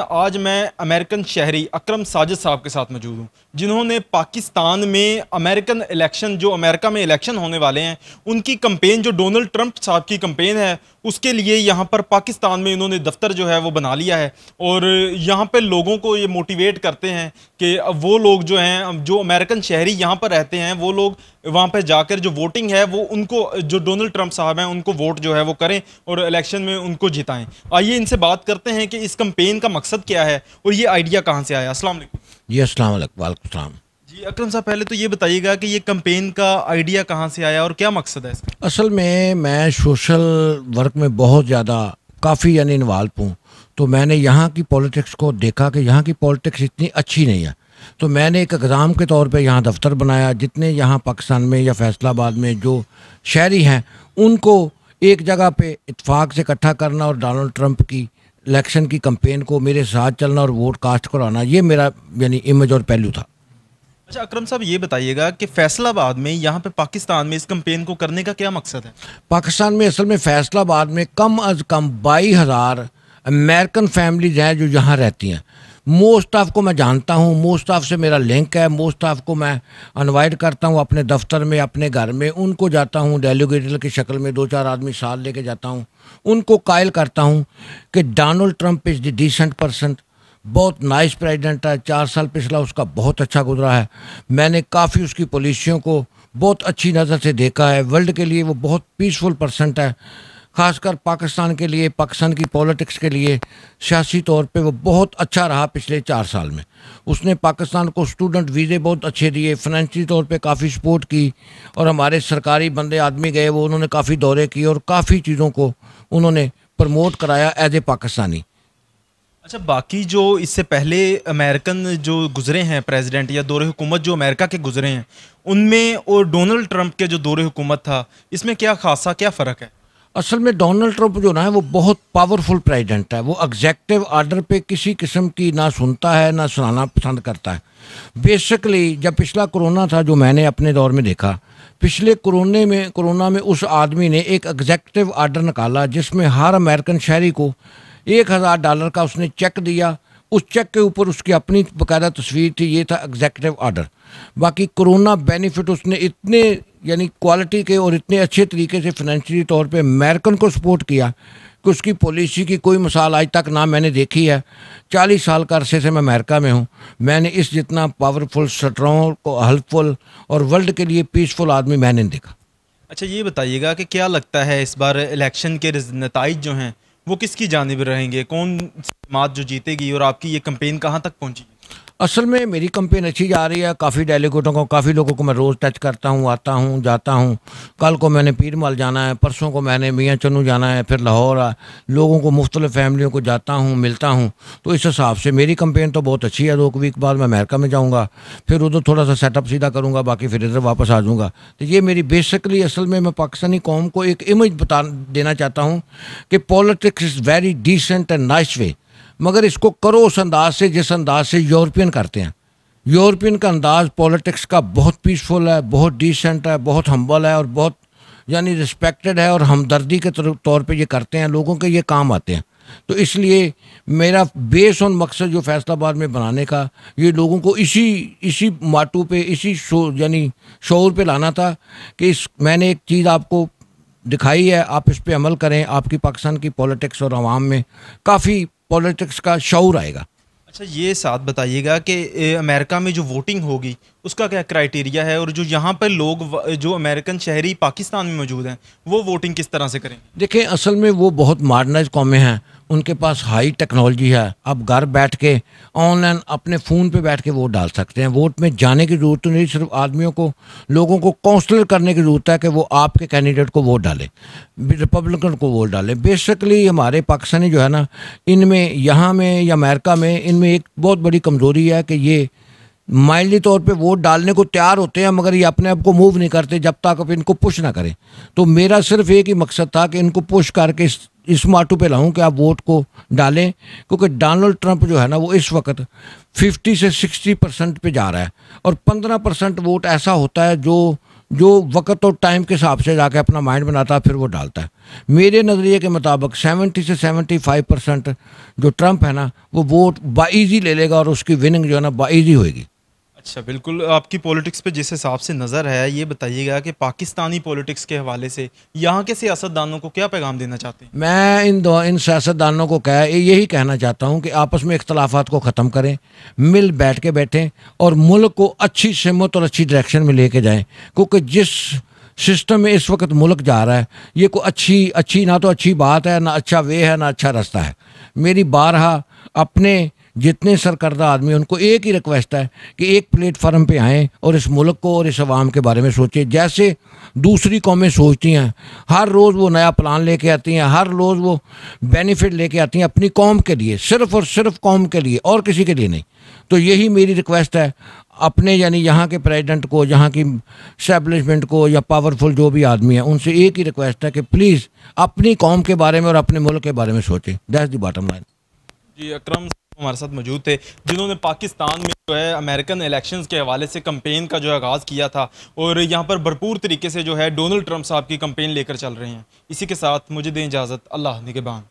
आज मैं अमेरिकन शहरी अक्रम साजिद साहब के साथ मौजूद हूँ जिन्होंने पाकिस्तान में अमेरिकन इलेक्शन जो अमेरिका में इलेक्शन होने वाले हैं उनकी कंपेन जो डोनल्ड ट्रंप साहब की कंपेन है उसके लिए यहाँ पर पाकिस्तान में इन्होंने दफ्तर जो है वो बना लिया है और यहाँ पर लोगों को ये मोटिवेट करते हैं कि वो लोग जो हैं जो अमेरिकन शहरी यहाँ पर रहते हैं वो लोग वहाँ पे जाकर जो वोटिंग है वो उनको जो डोनाल्ड ट्रंप साहब हैं उनको वोट जो है वो करें और इलेक्शन में उनको जिताएं आइए इनसे बात करते हैं कि इस कम्पेन का मकसद क्या है और ये आइडिया कहाँ से आया असलम जी असल वालकाम जी अक्रम साहब पहले तो ये बताइएगा कि ये कम्पेन का आइडिया कहाँ से आया और क्या मकसद है इसका असल में मैं सोशल वर्क में बहुत ज़्यादा काफ़ी यानी इन्वाल्व हूँ तो मैंने यहाँ की पॉलिटिक्स को देखा कि यहाँ की पॉलिटिक्स इतनी अच्छी नहीं है तो मैंने एक इकदाम के तौर पे यहाँ दफ्तर बनाया जितने यहाँ पाकिस्तान में या फैसलाबाद में जो शहरी हैं उनको एक जगह पे इतफाक़ से इकट्ठा करना और डोनल्ड ट्रंप की इलेक्शन की कंपेन को मेरे साथ चलना और वोट कास्ट कराना ये मेरा यानी इमेज और पहलू था अच्छा अक्रम साहब ये बताइएगा कि फैसलाबाद में यहाँ पे पाकिस्तान में इस कंपेन को करने का क्या मकसद है पाकिस्तान में असल में फैसलाबाद में कम अज़ कम बाई हज़ार अमेरिकन फैमिलीज़ हैं जो यहाँ रहती हैं मोस्ट ऑफ को मैं जानता हूँ मोस्ट ऑफ से मेरा लिंक है मोस्ट ऑफ को मैं अनवाइट करता हूँ अपने दफ्तर में अपने घर में उनको जाता हूँ डेलीगेटर की शक्ल में दो चार आदमी साथ लेके जाता हूँ उनको कायल करता हूँ कि Donald Trump is the decent person बहुत नाइस प्रेजिडेंट है चार साल पिछला उसका बहुत अच्छा गुजरा है मैंने काफ़ी उसकी पॉलिसियों को बहुत अच्छी नज़र से देखा है वर्ल्ड के लिए वो बहुत पीसफुल पर्सन है खासकर पाकिस्तान के लिए पाकिस्तान की पॉलिटिक्स के लिए सियासी तौर पे वो बहुत अच्छा रहा पिछले चार साल में उसने पाकिस्तान को स्टूडेंट वीज़े बहुत अच्छे दिए फाइनेंशियली तौर पे काफ़ी सपोर्ट की और हमारे सरकारी बंदे आदमी गए वो उन्होंने काफ़ी दौरे किए और काफ़ी चीज़ों को उन्होंने प्रमोट कराया एज ए पाकिस्तानी अच्छा बाकी जो इससे पहले अमेरिकन जो गुजरे हैं प्रेसिडेंट या दौरे हुकूमत जो अमेरिका के गुजरे हैं उनमें और डोनाल्ड ट्रंप के जो दौरे हुकूमत था इसमें क्या खासा क्या फ़र्क है असल में डोनाल्ड ट्रंप जो ना है वो बहुत पावरफुल प्रेसिडेंट है वो एग्जैक्टिव आर्डर पे किसी किस्म की ना सुनता है ना सुनाना पसंद करता है बेसिकली जब पिछला कोरोना था जो मैंने अपने दौर में देखा पिछले कोरोने में कोरोना में उस आदमी ने एक एग्जैक्टिव आर्डर निकाला जिसमें हर अमेरिकन शहरी को एक हज़ार डॉलर का उसने चेक दिया उस चेक के ऊपर उसकी अपनी बकायदा तस्वीर थी ये था एग्जेक्टिव ऑर्डर बाकी कोरोना बेनिफिट उसने इतने यानी क्वालिटी के और इतने अच्छे तरीके से फाइनेंशियली तौर पे अमेरिकन को सपोर्ट किया कि उसकी पॉलिसी की कोई मिसाल आज तक ना मैंने देखी है चालीस साल का अरसे से मैं अमेरिका में हूँ मैंने इस जितना पावरफुल स्ट्रॉन्ग को हेल्पफुल और वर्ल्ड के लिए पीसफुल आदमी मैंने देखा अच्छा ये बताइएगा कि क्या लगता है इस बार इलेक्शन के नतज जो हैं वो किसकी जानब रहेंगे कौन जमात जो जीतेगी और आपकी ये कंपेन कहाँ तक पहुँचेगी असल में मेरी कंपेन अच्छी जा रही है काफ़ी डेलीगेटों को काफ़ी लोगों को मैं रोज़ टच करता हूँ आता हूँ जाता हूँ कल को मैंने पीरमल जाना है परसों को मैंने मियाँ चनू जाना है फिर लाहौर लोगों को मुख्तलि फैमिलियों को जाता हूँ मिलता हूँ तो इस हिसाब से मेरी कंपेन तो बहुत अच्छी है दो वीक बाद मैं अमेरिका में जाऊँगा फिर उधर थोड़ा सा सेटअप सीधा करूँगा बाकी फिर इधर वापस आ जाऊँगा तो ये मेरी बेसिकली असल में मैं पाकिस्तानी कौम को एक इमेज बता देना चाहता हूँ कि politics is very decent and nice way मगर इसको करो उस अंदाज से जिस अंदाज से यूरोपियन करते हैं यूरोपियन का अंदाज पॉलिटिक्स का बहुत पीसफुल है बहुत डिसेंट है बहुत हम्बल है और बहुत यानी रिस्पेक्टेड है और हमदर्दी के तौर पे ये करते हैं लोगों के ये काम आते हैं तो इसलिए मेरा बेस ऑन मकसद जो फैसलाबाद में बनाने का ये लोगों को इसी इसी माटू पे इसी शो यानी शोर पे लाना था कि इस मैंने एक चीज़ आपको दिखाई है आप इस पर अमल करें आपकी पाकिस्तान की पॉलिटिक्स और आवाम में काफ़ी पॉलिटिक्स का शौर आएगा अच्छा ये साथ बताइएगा कि अमेरिका में जो वोटिंग होगी उसका क्या क्राइटेरिया है और जो यहाँ पर लोग जो अमेरिकन शहरी पाकिस्तान में मौजूद हैं वो वोटिंग किस तरह से करें देखें असल में वो बहुत मॉडर्नाइज कौमें हैं उनके पास हाई टेक्नोलॉजी है आप घर बैठ के ऑनलाइन अपने फ़ोन पे बैठ के वोट डाल सकते हैं वोट में जाने की ज़रूरत तो नहीं सिर्फ आदमियों को लोगों को काउंसलर करने की ज़रूरत है कि वो आपके कैंडिडेट को वोट डालें रिपब्लिकन को वोट डालें बेसिकली हमारे पाकिस्तानी जो है ना इनमें यहाँ में या अमेरिका में इनमें एक बहुत बड़ी कमज़ोरी है कि ये माइंडली तौर पे वोट डालने को तैयार होते हैं मगर ये अपने आप को मूव नहीं करते जब तक आप इनको पुश ना करें तो मेरा सिर्फ एक ही मकसद था कि इनको पुश करके इस इस माटू पे लाऊं कि आप वोट को डालें क्योंकि डोनाल्ड ट्रंप जो है ना वो इस वक्त 50 से 60 परसेंट पर जा रहा है और 15 परसेंट वोट ऐसा होता है जो जो वक्त और टाइम के हिसाब से जाके अपना माइंड बनाता है फिर वो डालता है मेरे नज़रिए के मुताबिक 70 से 75 परसेंट जो ट्रंप है ना वो वोट बाईजी ले लेगा और उसकी विनिंग जो है ना बाईजी होएगी अच्छा बिल्कुल आपकी पॉलिटिक्स पे जिस हिसाब से नज़र है ये बताइएगा कि पाकिस्तानी पॉलिटिक्स के हवाले से यहाँ के सियासतदानों को क्या पैगाम देना चाहते हैं मैं इन दो इन सियासतदानों को कह यही कहना चाहता हूँ कि आपस में इख्तलाफात को ख़त्म करें मिल बैठ के बैठें और मुल्क को अच्छी समत और अच्छी डायरेक्शन में लेके जाएँ क्योंकि जिस सिस्टम में इस वक्त मुल्क जा रहा है ये कोई अच्छी अच्छी ना तो अच्छी बात है ना अच्छा वे है ना अच्छा रास्ता है मेरी बारहा अपने जितने सरकर्दा आदमी उनको एक ही रिक्वेस्ट है कि एक प्लेटफार्म पे आएँ और इस मुल्क को और इस आवाम के बारे में सोचें जैसे दूसरी कौमें सोचती हैं हर रोज़ वो नया प्लान लेके आती हैं हर रोज़ वो बेनिफिट लेके आती हैं अपनी कौम के लिए सिर्फ़ और सिर्फ कौम के लिए और किसी के लिए नहीं तो यही मेरी रिक्वेस्ट है अपने यानी यहाँ के प्रेजिडेंट को यहाँ की स्टैब्लिशमेंट को या पावरफुल जो भी आदमी है उनसे एक ही रिक्वेस्ट है कि प्लीज़ अपनी कौम के बारे में और अपने मुल्क के बारे में सोचें that the bottom line ji Akram हमारे साथ मौजूद थे जिन्होंने पाकिस्तान में जो है अमेरिकन इलेक्शंस के हवाले से कंपेन का जो आगाज़ किया था और यहाँ पर भरपूर तरीके से जो है डोनल्ड ट्रंप साहब की कंपेन लेकर चल रहे हैं इसी के साथ मुझे दें इजाज़त अल्लाह निगबान